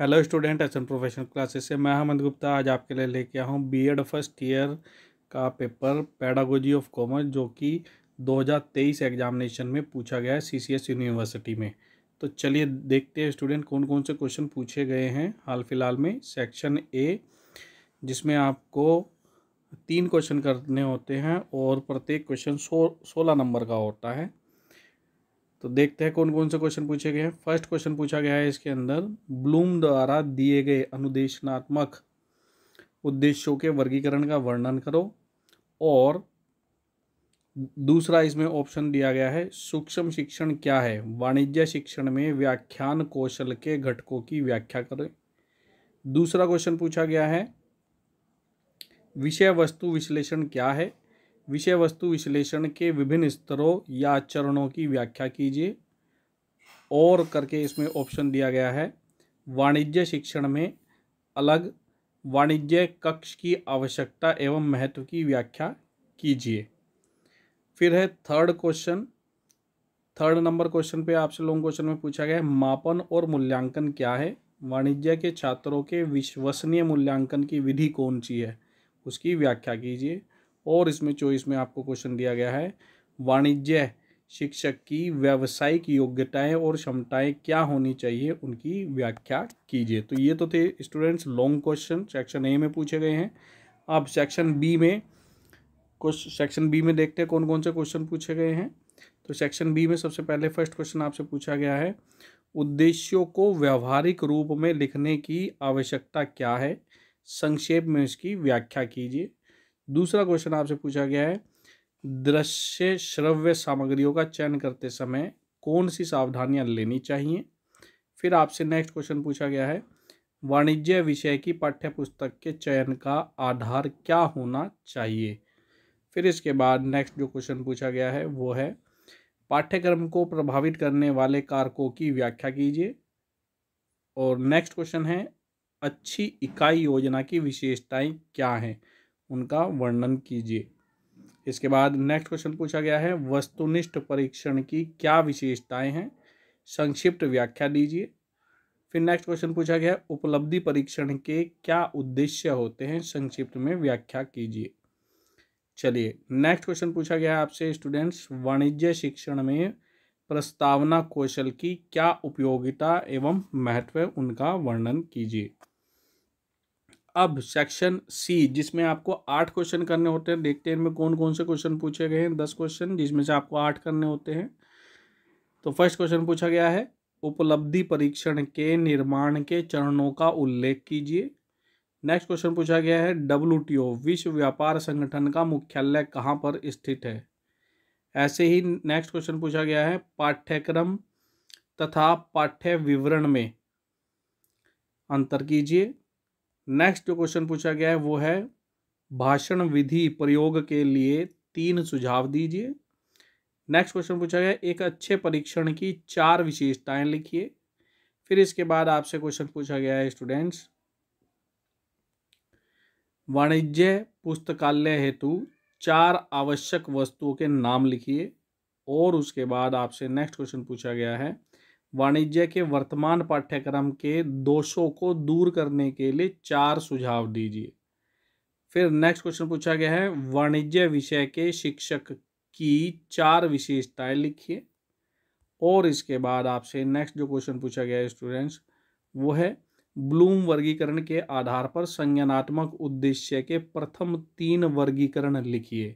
hello student S N professional classes से मैं अहमद गुप्ता आज आपके लिए लेके आया हूँ बीएड फर्स्ट ईयर का पेपर पैडागोजी ऑफ कॉमर्स जो कि 2023 एग्जामिनेशन में पूछा गया है सीसीएस यूनिवर्सिटी में तो चलिए देखते हैं स्टूडेंट कौन कौन से क्वेश्चन पूछे गए हैं हाल फिलहाल में सेक्शन ए जिसमें आपको तीन क्वेश्चन करने होते हैं और प्रत्येक क्वेश्चन सो सोलह नंबर का होता है तो देखते हैं कौन कौन से क्वेश्चन पूछे गए हैं फर्स्ट क्वेश्चन पूछा गया है इसके अंदर ब्लूम द्वारा दिए गए अनुदेशनात्मक उद्देश्यों के वर्गीकरण का वर्णन करो और दूसरा इसमें ऑप्शन दिया गया है सूक्ष्म शिक्षण क्या है वाणिज्य शिक्षण में व्याख्यान कौशल के घटकों की व्याख्या करें दूसरा क्वेश्चन पूछा गया है विषय वस्तु विश्लेषण क्या है विषय वस्तु विश्लेषण के विभिन्न स्तरों या चरणों की व्याख्या कीजिए और करके इसमें ऑप्शन दिया गया है वाणिज्य शिक्षण में अलग वाणिज्य कक्ष की आवश्यकता एवं महत्व की व्याख्या कीजिए फिर है third question third number question पे आपसे लोगों क्वेश्चन में पूछा गया है मापन और मूल्यांकन क्या है वाणिज्य के छात्रों के विश्वसनीय मूल्यांकन की विधि कौन सी है उसकी व्याख्या कीजिए और इसमें चॉइस में आपको क्वेश्चन दिया गया है वाणिज्य शिक्षक की व्यावसायिक योग्यताएं और क्षमताएं क्या होनी चाहिए उनकी व्याख्या कीजिए तो ये तो थे students long question section A में पूछे गए हैं अब सेक्शन बी में क्वेश्चन सेक्शन बी में देखते हैं कौन कौन से क्वेश्चन पूछे गए हैं तो सेक्शन बी में सबसे पहले फर्स्ट क्वेश्चन आपसे पूछा गया है उद्देश्यों को व्यवहारिक रूप में लिखने की आवश्यकता क्या है संक्षेप में इसकी व्याख्या कीजिए दूसरा क्वेश्चन आपसे पूछा गया है दृश्य श्रव्य सामग्रियों का चयन करते समय कौन सी सावधानियां लेनी चाहिए फिर आपसे नेक्स्ट क्वेश्चन पूछा गया है वाणिज्य विषय की पाठ्य पुस्तक के चयन का आधार क्या होना चाहिए फिर इसके बाद नेक्स्ट जो क्वेश्चन पूछा गया है वो है पाठ्यक्रम को प्रभावित करने वाले कारकों की व्याख्या कीजिए और नेक्स्ट क्वेश्चन है अच्छी इकाई योजना की विशेषताएं क्या हैं उनका वर्णन कीजिए इसके बाद नेक्स्ट क्वेश्चन पूछा गया है वस्तुनिष्ठ परीक्षण की क्या विशेषताएं हैं संक्षिप्त व्याख्या दीजिए फिर नेक्स्ट क्वेश्चन पूछा गया है उपलब्धि परीक्षण के क्या उद्देश्य होते हैं संक्षिप्त में व्याख्या कीजिए चलिए नेक्स्ट क्वेश्चन पूछा गया है आपसे स्टूडेंट्स वाणिज्य शिक्षण में प्रस्तावना कौशल की क्या उपयोगिता एवं महत्व उनका वर्णन कीजिए अब सेक्शन सी जिसमें आपको आठ क्वेश्चन करने होते हैं देखते हैं इनमें कौन कौन से क्वेश्चन पूछे गए हैं दस क्वेश्चन जिसमें से आपको आठ करने होते हैं तो फर्स्ट क्वेश्चन पूछा गया है उपलब्धि परीक्षण के निर्माण के चरणों का उल्लेख कीजिए नेक्स्ट क्वेश्चन पूछा गया है डब्ल्यू विश्व व्यापार संगठन का मुख्यालय कहाँ पर स्थित है ऐसे ही नेक्स्ट क्वेश्चन पूछा गया है पाठ्यक्रम तथा पाठ्य विवरण में अंतर कीजिए नेक्स्ट जो क्वेश्चन पूछा गया है वो है भाषण विधि प्रयोग के लिए तीन सुझाव दीजिए नेक्स्ट क्वेश्चन पूछा गया एक अच्छे परीक्षण की चार विशेषताएं लिखिए फिर इसके बाद आपसे क्वेश्चन पूछा गया है स्टूडेंट्स वाणिज्य पुस्तकालय हेतु चार आवश्यक वस्तुओं के नाम लिखिए और उसके बाद आपसे नेक्स्ट क्वेश्चन पूछा गया है वाणिज्य के वर्तमान पाठ्यक्रम के दोषों को दूर करने के लिए चार सुझाव दीजिए फिर नेक्स्ट क्वेश्चन पूछा गया है वाणिज्य विषय के शिक्षक की चार विशेषताएं लिखिए और इसके बाद आपसे नेक्स्ट जो क्वेश्चन पूछा गया है स्टूडेंट्स वो है ब्लूम वर्गीकरण के आधार पर संज्ञानात्मक उद्देश्य के प्रथम तीन वर्गीकरण लिखिए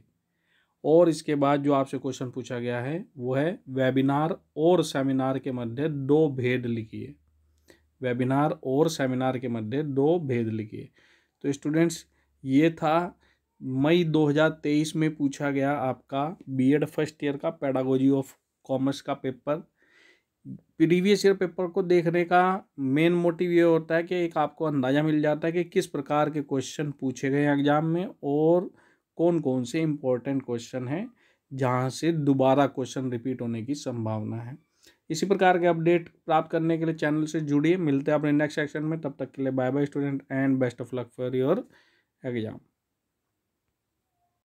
और इसके बाद जो आपसे क्वेश्चन पूछा गया है वो है वेबिनार और सेमिनार के मध्य दो भेद लिखिए वेबिनार और सेमिनार के मध्य दो भेद लिखिए तो स्टूडेंट्स ये था मई 2023 में पूछा गया आपका बीएड फर्स्ट ईयर का पैडागोजी ऑफ कॉमर्स का पेपर प्रीवियस ईयर पेपर को देखने का मेन मोटिव ये होता है कि एक आपको अंदाज़ा मिल जाता है कि किस प्रकार के क्वेश्चन पूछे गए हैं एग्ज़ाम में और कौन कौन से इम्पोर्टेंट क्वेश्चन हैं जहाँ से दोबारा क्वेश्चन रिपीट होने की संभावना है इसी प्रकार के अपडेट प्राप्त करने के लिए चैनल से जुड़िए मिलते हैं अपने नेक्स्ट सेक्शन में तब तक के लिए bye bye student and best of luck for your exam